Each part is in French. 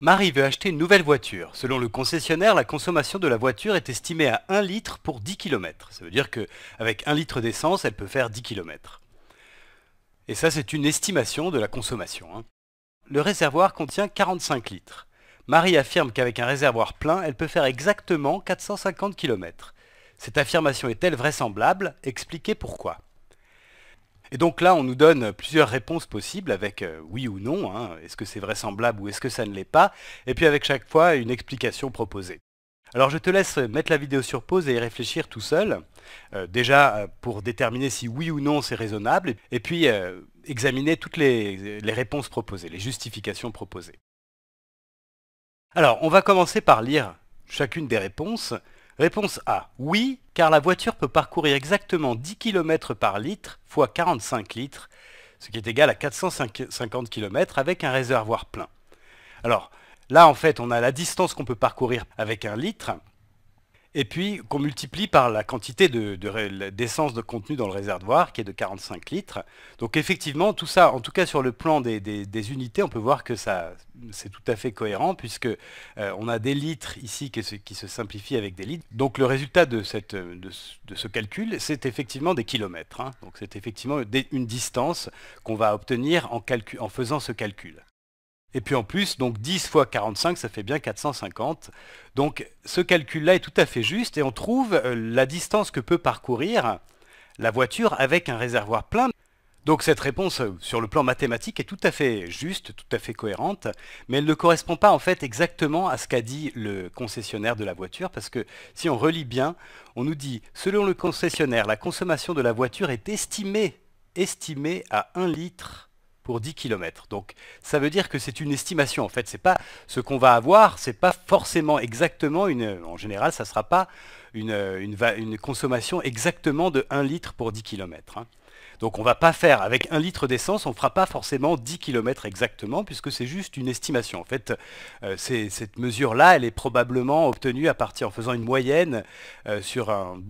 Marie veut acheter une nouvelle voiture. Selon le concessionnaire, la consommation de la voiture est estimée à 1 litre pour 10 km. Ça veut dire qu'avec 1 litre d'essence, elle peut faire 10 km. Et ça, c'est une estimation de la consommation. Hein. Le réservoir contient 45 litres. Marie affirme qu'avec un réservoir plein, elle peut faire exactement 450 km. Cette affirmation est-elle vraisemblable Expliquez pourquoi. Et donc là, on nous donne plusieurs réponses possibles avec euh, oui ou non, hein. est-ce que c'est vraisemblable ou est-ce que ça ne l'est pas, et puis avec chaque fois une explication proposée. Alors je te laisse mettre la vidéo sur pause et y réfléchir tout seul, euh, déjà euh, pour déterminer si oui ou non c'est raisonnable, et puis examiner toutes les réponses proposées, les justifications proposées. Alors on va commencer par lire chacune des réponses, Réponse A. Oui, car la voiture peut parcourir exactement 10 km par litre fois 45 litres, ce qui est égal à 450 km avec un réservoir plein. Alors, là en fait, on a la distance qu'on peut parcourir avec un litre, et puis qu'on multiplie par la quantité d'essence de, contenu dans le réservoir, qui est de 45 litres. Donc effectivement, tout ça, en tout cas sur le plan des, unités, on peut voir que c'est tout à fait cohérent, puisque euh, on a des litres ici qui se, simplifient avec des litres. Donc le résultat de, ce calcul, c'est effectivement des kilomètres. Hein. Donc c'est effectivement une distance qu'on va obtenir en faisant ce calcul. Et puis en plus, donc 10 fois 45, ça fait bien 450. Donc ce calcul-là est tout à fait juste et on trouve euh, la distance que peut parcourir la voiture avec un réservoir plein. Donc cette réponse euh, sur le plan mathématique est tout à fait juste, tout à fait cohérente, mais elle ne correspond pas en fait exactement à ce qu'a dit le concessionnaire de la voiture, parce que si on relit bien, on nous dit, selon le concessionnaire, la consommation de la voiture est estimée, estimée à 1 litre pour 10 km. Donc ça veut dire que c'est une estimation en fait, c'est pas ce qu'on va avoir, c'est pas forcément exactement une en général ça sera pas une, une, une consommation exactement de 1 litre pour 10 km. Donc on va pas faire, avec un litre d'essence, on ne fera pas forcément 10 km exactement, puisque c'est juste une estimation. En fait, euh, cette mesure-là, elle est probablement obtenue à partir en faisant une moyenne euh, sur un,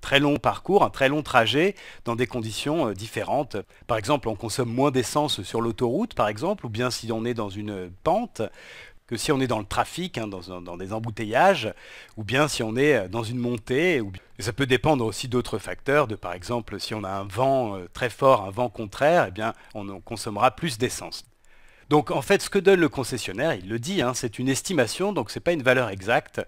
très long parcours, un très long trajet, dans des conditions euh, différentes. Par exemple, on consomme moins d'essence sur l'autoroute, par exemple, ou bien si on est dans une pente, que si on est dans le trafic, hein, dans, dans, des embouteillages, ou bien si on est dans une montée, ou bien ça peut dépendre aussi d'autres facteurs, de par exemple si on a un vent euh, très fort, un vent contraire, eh bien on consommera plus d'essence. Donc en fait ce que donne le concessionnaire, il le dit, hein, c'est une estimation, donc ce n'est pas une valeur exacte.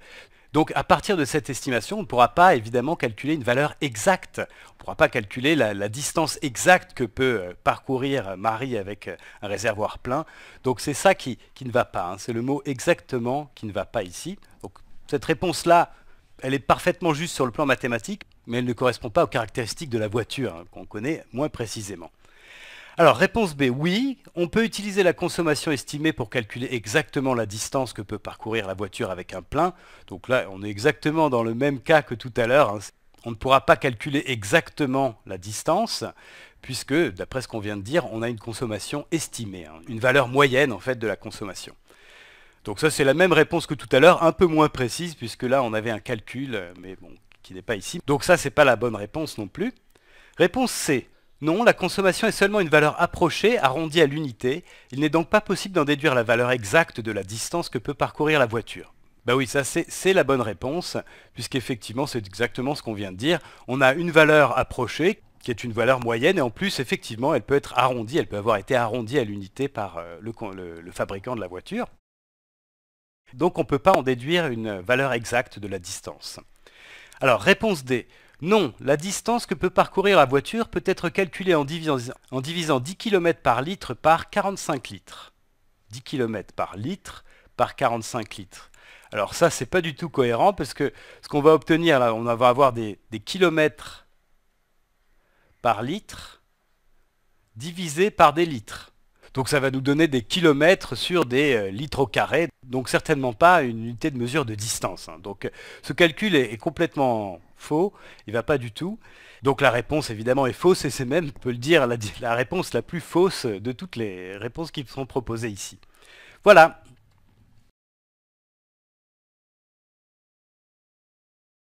Donc à partir de cette estimation, on ne pourra pas évidemment calculer une valeur exacte. On ne pourra pas calculer la, distance exacte que peut euh, parcourir Marie avec euh, un réservoir plein. Donc c'est ça qui, ne va pas. Hein. C'est le mot exactement qui ne va pas ici. Donc cette réponse-là elle est parfaitement juste sur le plan mathématique, mais elle ne correspond pas aux caractéristiques de la voiture, hein, qu'on connaît moins précisément. Alors, réponse B, oui, on peut utiliser la consommation estimée pour calculer exactement la distance que peut parcourir la voiture avec un plein. Donc là, on est exactement dans le même cas que tout à l'heure. Hein. On ne pourra pas calculer exactement la distance, puisque, d'après ce qu'on vient de dire, on a une consommation estimée, hein, une valeur moyenne en fait de la consommation. Donc ça, c'est la même réponse que tout à l'heure, un peu moins précise, puisque là, on avait un calcul, euh, mais bon, qui n'est pas ici. Donc ça, c'est pas la bonne réponse non plus. Réponse C. Non, la consommation est seulement une valeur approchée, arrondie à l'unité. Il n'est donc pas possible d'en déduire la valeur exacte de la distance que peut parcourir la voiture. Ben oui, ça c'est la bonne réponse, puisqu'effectivement c'est exactement ce qu'on vient de dire. On a une valeur approchée, qui est une valeur moyenne, et en plus effectivement elle peut être arrondie, elle peut avoir été arrondie à l'unité par euh, le fabricant de la voiture. Donc on ne peut pas en déduire une valeur exacte de la distance. Alors réponse D. Non, la distance que peut parcourir la voiture peut être calculée en divisant, 10 km par litre par 45 litres. 10 km par litre par 45 litres. Alors ça, n'est pas du tout cohérent parce que ce qu'on va obtenir là, on va avoir des, des kilomètres par litre divisé par des litres. Donc ça va nous donner des kilomètres sur des euh, litres au carré, donc certainement pas une unité de mesure de distance. Hein. Donc euh, ce calcul est, complètement faux, il va pas du tout. Donc la réponse évidemment est fausse et c'est même, on peut le dire, la réponse la plus fausse de toutes les réponses qui sont proposées ici. Voilà,